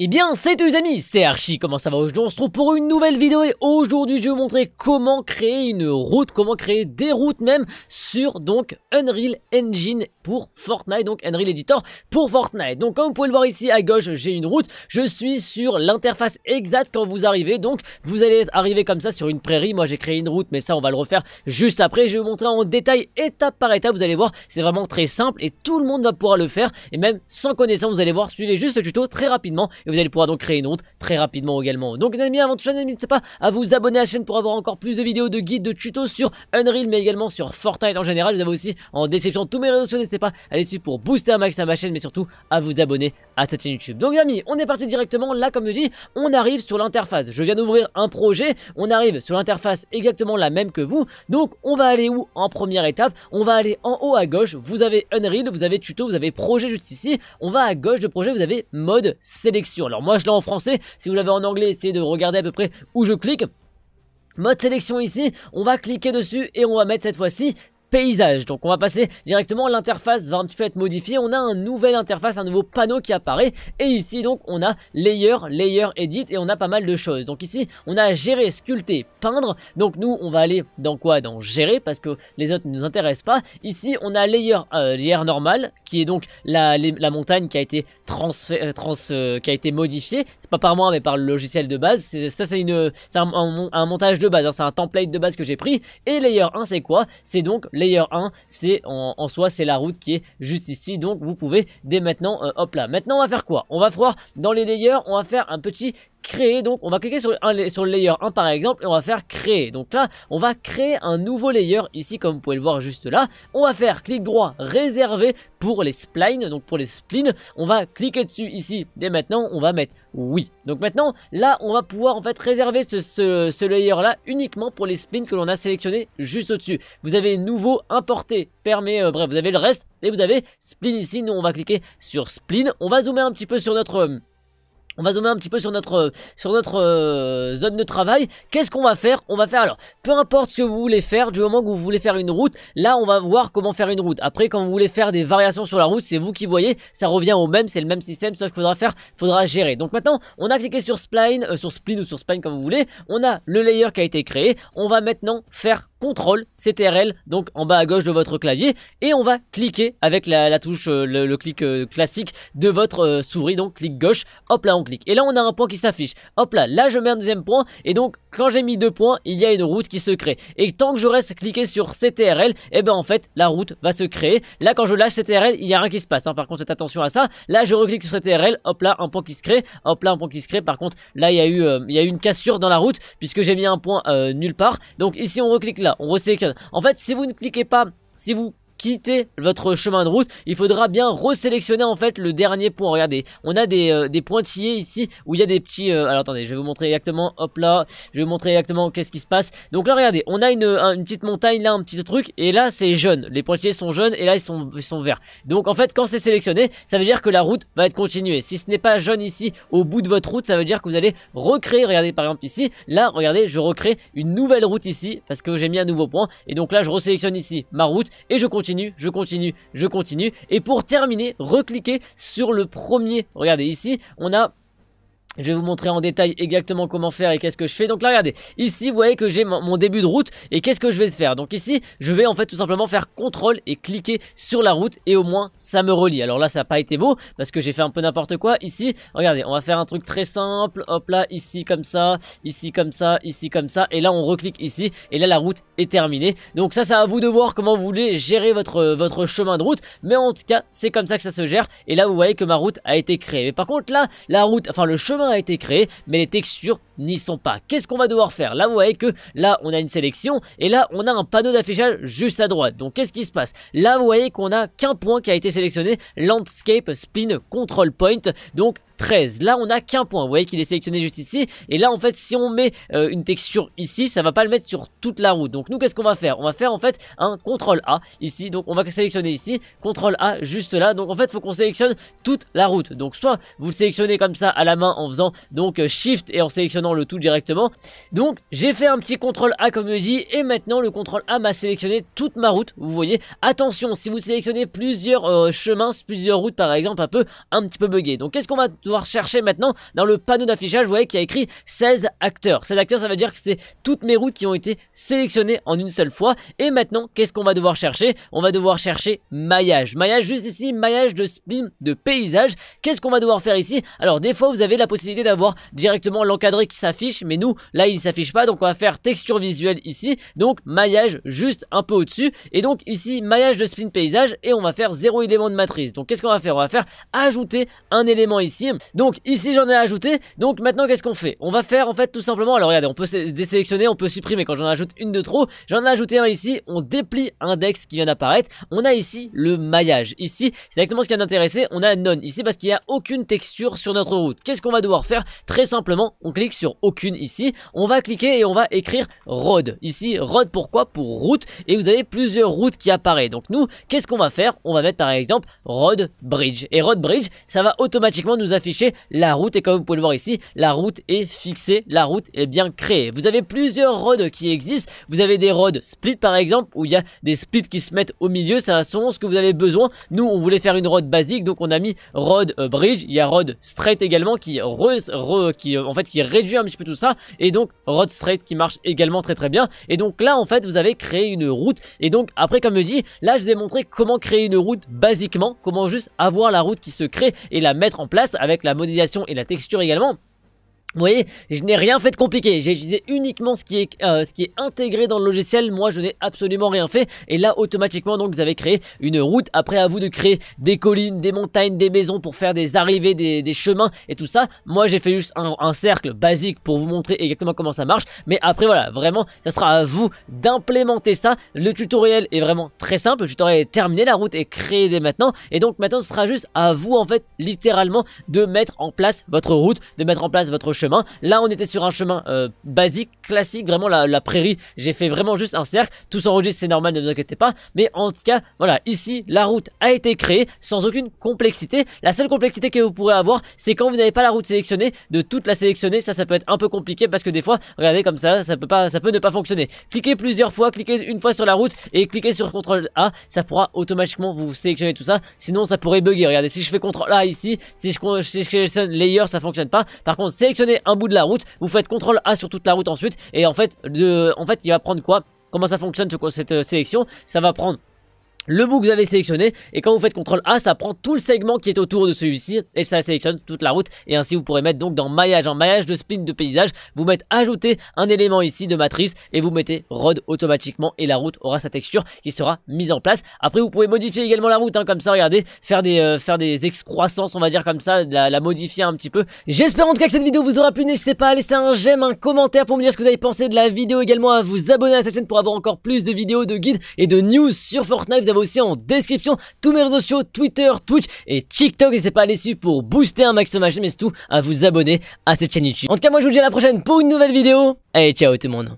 Et eh bien, c'est tous les amis, c'est Archie, comment ça va aujourd'hui On se trouve pour une nouvelle vidéo et aujourd'hui je vais vous montrer comment créer une route, comment créer des routes même sur donc Unreal Engine pour Fortnite, donc Unreal Editor pour Fortnite. Donc comme vous pouvez le voir ici à gauche, j'ai une route, je suis sur l'interface exacte quand vous arrivez, donc vous allez arriver comme ça sur une prairie, moi j'ai créé une route mais ça on va le refaire juste après, je vais vous montrer en détail étape par étape, vous allez voir c'est vraiment très simple et tout le monde va pouvoir le faire et même sans connaissance vous allez voir, suivez juste le tuto très rapidement et vous allez pouvoir donc créer une honte très rapidement également. Donc, amis, avant tout, n'hésitez pas à vous abonner à la chaîne pour avoir encore plus de vidéos, de guides, de tutos sur Unreal, mais également sur Fortnite en général. Vous avez aussi en description tous mes réseaux sociaux. N'hésitez pas à aller suivre pour booster un max à ma chaîne, mais surtout à vous abonner à cette chaîne YouTube. Donc les amis, on est parti directement, là comme je dis, on arrive sur l'interface. Je viens d'ouvrir un projet, on arrive sur l'interface exactement la même que vous. Donc on va aller où en première étape On va aller en haut à gauche, vous avez Unreal, vous avez tuto, vous avez projet juste ici. On va à gauche de projet, vous avez mode sélection. Alors moi je l'ai en français, si vous l'avez en anglais, essayez de regarder à peu près où je clique. Mode sélection ici, on va cliquer dessus et on va mettre cette fois-ci paysage. Donc on va passer directement, l'interface va un petit peu être modifiée, on a un nouvelle interface, un nouveau panneau qui apparaît, et ici donc on a layer, layer edit, et on a pas mal de choses. Donc ici on a gérer, sculpter, peindre, donc nous on va aller dans quoi Dans gérer, parce que les autres ne nous intéressent pas. Ici on a layer, euh, layer normal, qui est donc la, montagne qui a été euh, trans, trans euh, qui a été modifiée, c'est pas par moi mais par le logiciel de base, ça c'est une un, montage de base, hein. c'est un template de base que j'ai pris, et layer 1 c'est quoi C'est donc layer Layer 1, c'est en, soi c'est la route qui est juste ici. Donc vous pouvez dès maintenant, euh, hop là. Maintenant on va faire quoi On va voir dans les layers, on va faire un petit créer. Donc on va cliquer sur, sur le layer 1 par exemple et on va faire créer. Donc là, on va créer un nouveau layer ici comme vous pouvez le voir juste là. On va faire clic droit réserver, pour les splines, donc pour les splines. On va cliquer dessus ici dès maintenant. On va mettre oui. Donc maintenant, là, on va pouvoir en fait réserver ce, ce, layer là uniquement pour les splines que l'on a sélectionné juste au-dessus. Vous avez nouveau importé, permet, euh, bref, vous avez le reste et vous avez spline ici. Nous, on va cliquer sur spline. On va zoomer un petit peu sur notre... Euh, on va zoomer un petit peu sur notre euh, sur notre euh, zone de travail. Qu'est-ce qu'on va faire On va faire alors, peu importe ce que vous voulez faire, du moment que vous voulez faire une route, là on va voir comment faire une route. Après, quand vous voulez faire des variations sur la route, c'est vous qui voyez. Ça revient au même, c'est le même système, sauf qu'il faudra faire, faudra gérer. Donc maintenant, on a cliqué sur spline, euh, sur spline ou sur spline comme vous voulez. On a le layer qui a été créé. On va maintenant faire CTRL, CTRL, donc en bas à gauche de votre clavier, et on va cliquer avec la, touche, euh, le, le clic euh, classique de votre euh, souris, donc clic gauche, hop là on clique. Et là on a un point qui s'affiche, hop là, là je mets un deuxième point, et donc quand j'ai mis deux points, il y a une route qui se crée. Et tant que je reste cliqué sur CTRL, et eh ben en fait, la route va se créer. Là, quand je lâche CTRL, il n'y a rien qui se passe. Hein. Par contre, faites attention à ça. Là, je reclique sur CTRL, hop là, un point qui se crée, hop là, un point qui se crée. Par contre, là, il y a eu, euh, une cassure dans la route puisque j'ai mis un point euh, nulle part. Donc ici, on reclique là, on resélectionne. En fait, si vous ne cliquez pas, si vous quitter votre chemin de route, il faudra bien resélectionner en fait le dernier point. Regardez, on a des, euh, pointillés ici où il y a des petits... Euh, alors attendez, je vais vous montrer exactement, hop là, je vais vous montrer exactement qu'est-ce qui se passe. Donc là regardez, on a une, petite montagne là, un petit truc, et là c'est jaune. Les pointillés sont jaunes et là ils sont, ils sont verts. Donc en fait quand c'est sélectionné, ça veut dire que la route va être continuée. Si ce n'est pas jaune ici au bout de votre route, ça veut dire que vous allez recréer, regardez par exemple ici, là regardez, je recrée une nouvelle route ici parce que j'ai mis un nouveau point. Et donc là je resélectionne ici ma route et je continue je continue, je continue. Et pour terminer, recliquez sur le premier. Regardez ici, on a je vais vous montrer en détail exactement comment faire et qu'est-ce que je fais. Donc là, regardez, ici, vous voyez que j'ai mon début de route et qu'est-ce que je vais faire. Donc ici, je vais en fait tout simplement faire contrôle et cliquer sur la route et au moins ça me relie. Alors là, ça n'a pas été beau parce que j'ai fait un peu n'importe quoi. Ici, regardez, on va faire un truc très simple. Hop là, ici comme ça, ici comme ça, ici comme ça. Et là, on reclique ici et là, la route est terminée. Donc ça, c'est à vous de voir comment vous voulez gérer votre, votre chemin de route. Mais en tout cas, c'est comme ça que ça se gère. Et là, vous voyez que ma route a été créée. Mais par contre, là, la route, enfin le chemin a été créé, mais les textures n'y sont pas. Qu'est-ce qu'on va devoir faire Là, vous voyez que là, on a une sélection et là, on a un panneau d'affichage juste à droite. Donc, qu'est-ce qui se passe Là, vous voyez qu'on a qu'un point qui a été sélectionné, Landscape Spin Control Point. Donc, Là, on n'a qu'un point. Vous voyez qu'il est sélectionné juste ici. Et là, en fait, si on met euh, une texture ici, ça va pas le mettre sur toute la route. Donc nous, qu'est-ce qu'on va faire On va faire en fait un CTRL A ici. Donc on va sélectionner ici, CTRL A juste là. Donc en fait, faut qu'on sélectionne toute la route. Donc soit vous sélectionnez comme ça à la main en faisant donc euh, Shift et en sélectionnant le tout directement. Donc j'ai fait un petit CTRL A comme je dis. Et maintenant, le CTRL A m'a sélectionné toute ma route. Vous voyez, attention, si vous sélectionnez plusieurs euh, chemins, plusieurs routes par exemple, un peu un petit peu buggé. Donc qu'est-ce qu'on va chercher maintenant dans le panneau d'affichage, vous voyez qu'il y a écrit 16 acteurs. 16 acteurs, ça veut dire que c'est toutes mes routes qui ont été sélectionnées en une seule fois. Et maintenant, qu'est-ce qu'on va devoir chercher On va devoir chercher maillage. Maillage juste ici, maillage de spin de paysage. Qu'est-ce qu'on va devoir faire ici Alors des fois, vous avez la possibilité d'avoir directement l'encadré qui s'affiche, mais nous, là, il s'affiche pas. Donc on va faire texture visuelle ici. Donc maillage juste un peu au-dessus. Et donc ici, maillage de spin paysage. Et on va faire zéro élément de matrice. Donc qu'est-ce qu'on va faire On va faire ajouter un élément ici donc ici j'en ai ajouté. Donc maintenant qu'est-ce qu'on fait On va faire en fait tout simplement. Alors regardez, on peut désélectionner, on peut supprimer quand j'en ajoute une de trop. J'en ai ajouté un ici. On déplie index qui vient d'apparaître. On a ici le maillage. Ici, c'est exactement ce qui a d'intéressé. On a none ici parce qu'il n'y a aucune texture sur notre route. Qu'est-ce qu'on va devoir faire Très simplement, on clique sur aucune ici. On va cliquer et on va écrire road. Ici, road pourquoi Pour route. Et vous avez plusieurs routes qui apparaissent. Donc nous, qu'est-ce qu'on va faire On va mettre par exemple road bridge. Et road bridge, ça va automatiquement nous afficher la route et comme vous pouvez le voir ici, la route est fixée, la route est bien créée. Vous avez plusieurs roads qui existent, vous avez des roads split par exemple où il y a des splits qui se mettent au milieu, c'est selon ce que vous avez besoin. Nous on voulait faire une road basique donc on a mis road euh, bridge, il y a road straight également qui, qui euh, en fait qui réduit un petit peu tout ça et donc road straight qui marche également très très bien et donc là en fait vous avez créé une route et donc après comme je dis là je vous ai montré comment créer une route basiquement, comment juste avoir la route qui se crée et la mettre en place avec avec la modélisation et la texture également vous voyez, je n'ai rien fait de compliqué, j'ai utilisé uniquement euh, ce qui, est, intégré dans le logiciel, moi je n'ai absolument rien fait, et là automatiquement donc vous avez créé une route, après à vous de créer des collines, des montagnes, des maisons pour faire des arrivées, des, chemins et tout ça, moi j'ai fait juste un, un, cercle basique pour vous montrer exactement comment ça marche, mais après voilà, vraiment, ça sera à vous d'implémenter ça, le tutoriel est vraiment très simple, le tutoriel est terminé, la route est créée dès maintenant, et donc maintenant ce sera juste à vous en fait littéralement de mettre en place votre route, de mettre en place votre chemin, Là, on était sur un chemin euh, basique, classique, vraiment la, prairie. J'ai fait vraiment juste un cercle. Tout s'enregistre, c'est normal, ne vous inquiétez pas. Mais en tout cas, voilà, ici, la route a été créée sans aucune complexité. La seule complexité que vous pourrez avoir, c'est quand vous n'avez pas la route sélectionnée, de toute la sélectionner. Ça, ça peut être un peu compliqué parce que des fois, regardez comme ça, ça peut pas, ça peut ne pas fonctionner. Cliquez plusieurs fois, cliquez une fois sur la route et cliquez sur CTRL A. Ça pourra automatiquement vous sélectionner tout ça. Sinon, ça pourrait bugger. Regardez, si je fais CTRL A ici, si je, sélectionne layer, ça fonctionne pas. Par contre, sélectionner un bout de la route, vous faites CTRL A sur toute la route ensuite, et en fait, de, en fait il va prendre quoi Comment ça fonctionne cette euh, sélection Ça va prendre le bout que vous avez sélectionné et quand vous faites CTRL A ça prend tout le segment qui est autour de celui-ci et ça sélectionne toute la route et ainsi vous pourrez mettre donc dans maillage en maillage de split de paysage vous mettez ajouter un élément ici de matrice et vous mettez road automatiquement et la route aura sa texture qui sera mise en place après vous pouvez modifier également la route hein, comme ça regardez faire des euh, faire des excroissances on va dire comme ça la, la modifier un petit peu j'espère en tout cas que cette vidéo vous aura plu n'hésitez pas à laisser un j'aime un commentaire pour me dire ce que vous avez pensé de la vidéo également à vous abonner à cette chaîne pour avoir encore plus de vidéos de guides et de news sur Fortnite aussi en description tous mes réseaux sociaux, Twitter, Twitch et TikTok. N'hésitez pas à les suivre pour booster un maximum Et mais tout, à vous abonner à cette chaîne YouTube. En tout cas, moi je vous dis à la prochaine pour une nouvelle vidéo. Allez, ciao tout le monde.